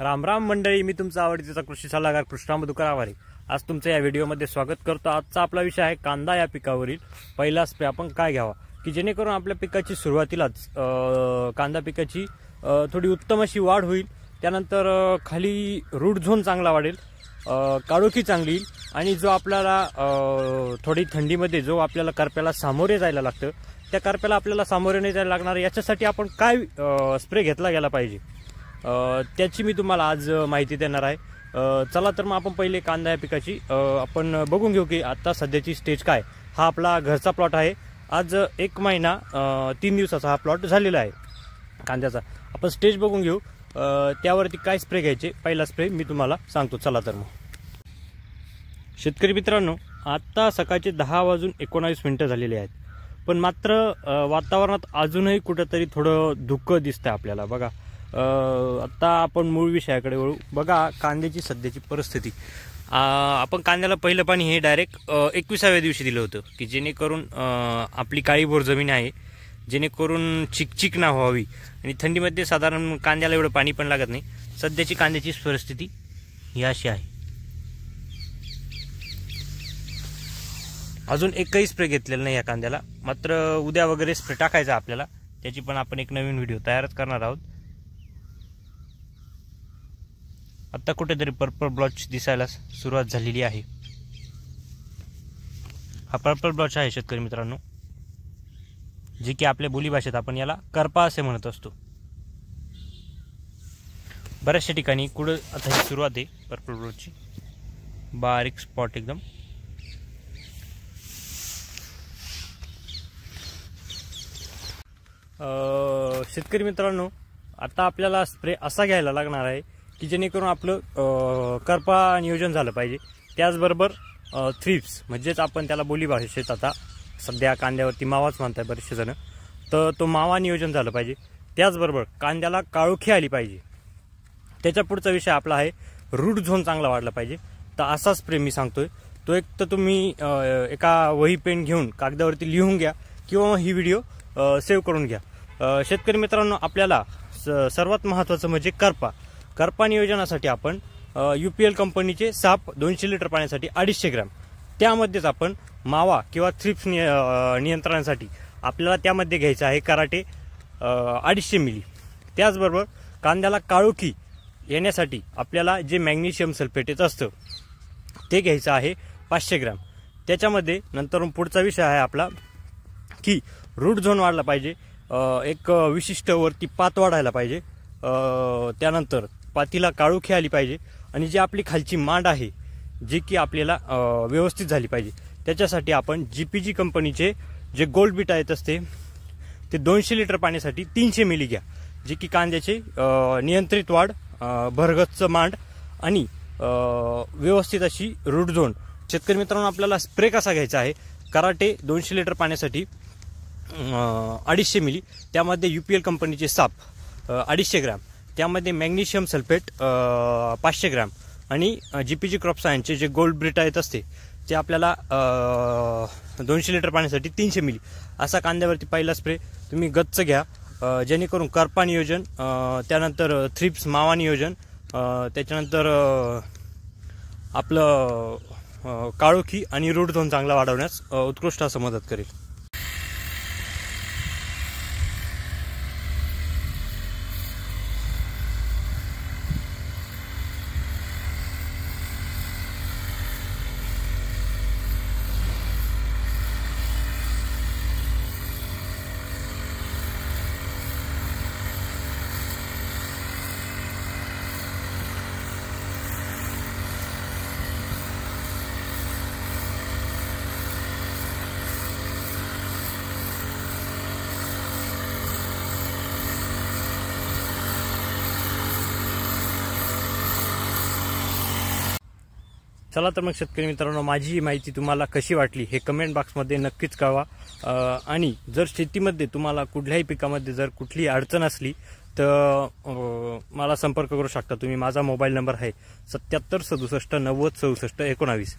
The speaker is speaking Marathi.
रामराम मंडळी मी तुमचा आवडतीचा कृषी सल्लागार कृष्णा मधुकर आवारे आज तुमचं या व्हिडिओमध्ये स्वागत करतो आजचा आपला विषय आहे कांदा या पिकावरील पहिला स्प्रे आपण काय घ्यावा की जेणेकरून आपल्या पिकाची सुरुवातीलाच कांदा पिकाची थोडी उत्तम अशी वाढ होईल त्यानंतर खाली रूट झोन चांगला वाढेल काळोखी चांगली आणि जो आपल्याला थोडी थंडीमध्ये जो आपल्याला करप्याला सामोरे जायला लागतं त्या करप्याला आपल्याला सामोरे नाही जायला लागणार याच्यासाठी आपण काय स्प्रे घेतला गेला पाहिजे त्याची मी तुम्हाला आज माहिती देणार आहे चला तर मग आपण पहिले कांदा या पिकाची आपण बघून घेऊ की आत्ता सध्याची स्टेज काय हा आपला घरचा प्लॉट आहे आज एक महिना तीन दिवसाचा हा प्लॉट झालेला आहे कांद्याचा आपण स्टेज बघून घेऊ त्यावरती काय स्प्रे घ्यायचे पहिला स्प्रे मी तुम्हाला सांगतो चला तर मग शेतकरी मित्रांनो आत्ता सकाळचे दहा वाजून एकोणावीस मिनटं झालेली आहेत पण मात्र वातावरणात अजूनही कुठंतरी थोडं धुकं दिसतं आपल्याला बघा आत्ता आपण मूळ विषयाकडे वळू बघा कांद्याची सध्याची परिस्थिती आपण कांद्याला पहिलं पाणी हे डायरेक्ट एकविसाव्या दिवशी दिलं होतं की जेणेकरून आपली काळीभोर जमीन आहे जेणेकरून चिकचिक ना व्हावी आणि थंडीमध्ये साधारण कांद्याला एवढं पाणी पण लागत नाही सध्याची कांद्याची परिस्थिती ही अशी आहे अजून एकही स्प्रे घेतलेला नाही या कांद्याला मात्र उद्या वगैरे स्प्रे टाकायचा आपल्याला त्याची पण आपण एक नवीन व्हिडिओ तयारच करणार आहोत आत्ता कुठेतरी पर्पल ब्लॉच दिसायला सुरुवात झालेली आहे हा पर्पल ब्लॉच आहे शेतकरी मित्रांनो जे की आपल्या बोलीभाषेत आपण याला करपा असे म्हणत असतो बऱ्याचशा ठिकाणी कुठं आता ही सुरुवात आहे पर्पल ब्लॉचची बारीक स्पॉट एकदम शेतकरी मित्रांनो आता आपल्याला स्प्रे असा घ्यायला लागणार आहे की जेणेकरून आपलं करपा नियोजन झालं पाहिजे त्याचबरोबर थ्रिप्स म्हणजेच आपण त्याला बोली भाषेत आता सध्या कांद्यावरती मावाच म्हणताय बरेचसे जण तर तो मावा नियोजन झालं पाहिजे त्याचबरोबर कांद्याला काळोखी आली पाहिजे त्याच्या पुढचा विषय आपला आहे रूट झोन चांगला वाढला पाहिजे तर असाच स्प्रे मी सांगतोय तो एक तर तुम्ही एका वही पेन घेऊन कागदावरती लिहून घ्या किंवा ही व्हिडिओ सेव्ह करून घ्या शेतकरी मित्रांनो आपल्याला सर्वात महत्त्वाचं म्हणजे करपा करपा नियोजनासाठी आपण यू पी एल कंपनीचे साप दोनशे लिटर पाण्यासाठी अडीचशे ग्रॅम त्यामध्येच आपण मावा किंवा थ्रिप्स नियंत्रणासाठी आपल्याला त्यामध्ये घ्यायचं आहे कराटे अडीचशे मिली त्याचबरोबर कांद्याला काळोखी येण्यासाठी आपल्याला जे मॅग्नेशियम सल्फेटेच असतं ते घ्यायचं आहे पाचशे ग्रॅम त्याच्यामध्ये नंतर पुढचा विषय आहे आपला की रूट झोन वाढला पाहिजे एक विशिष्ट वरती पात वाढायला पाहिजे त्यानंतर पातीला काळोखी आली पाहिजे आणि जी आपली खालची मांड आहे जी की आपल्याला व्यवस्थित झाली पाहिजे त्याच्यासाठी आपण जी पी जी कंपनीचे जे गोल्ड बीट येत असते ते दोनशे लिटर पाण्यासाठी तीनशे मिली घ्या जे की कांद्याचे नियंत्रित वाढ भरगतचं मांड आणि व्यवस्थित अशी रूट झोन शेतकरी मित्रांनो आपल्याला स्प्रे कसा घ्यायचा आहे कराटे दोनशे लिटर पाण्यासाठी अडीचशे मिली त्यामध्ये यू पी एल कंपनीचे साप अडीचशे ग्रॅम त्यामध्ये मॅग्नेशियम सल्फेट पाचशे ग्रॅम आणि जी पी जी क्रॉप सायनचे जे गोल्ड ब्रिटा येत असते ते आपल्याला दोनशे लिटर पाण्यासाठी तीनशे मिली असा कांद्यावरती पहिला स्प्रे तुम्ही गच्च घ्या जेणेकरून करपा नियोजन त्यानंतर थ्रिप्स मावा नियोजन त्याच्यानंतर आपलं काळोखी आणि रूट चांगला वाढवण्यास उत्कृष्ट असं मदत करेल चला तर मग शेतकरी मित्रांनो माझी ही माहिती तुम्हाला कशी वाटली हे कमेंट बॉक्समध्ये नक्कीच कळवा आणि जर शेतीमध्ये तुम्हाला कुठल्याही पिकामध्ये जर कुठली अडचण असली तर मला संपर्क करू शकता तुम्ही माझा मोबाईल नंबर आहे सत्याहत्तर सदुसष्ट नव्वद सदुसष्ट एकोणावीस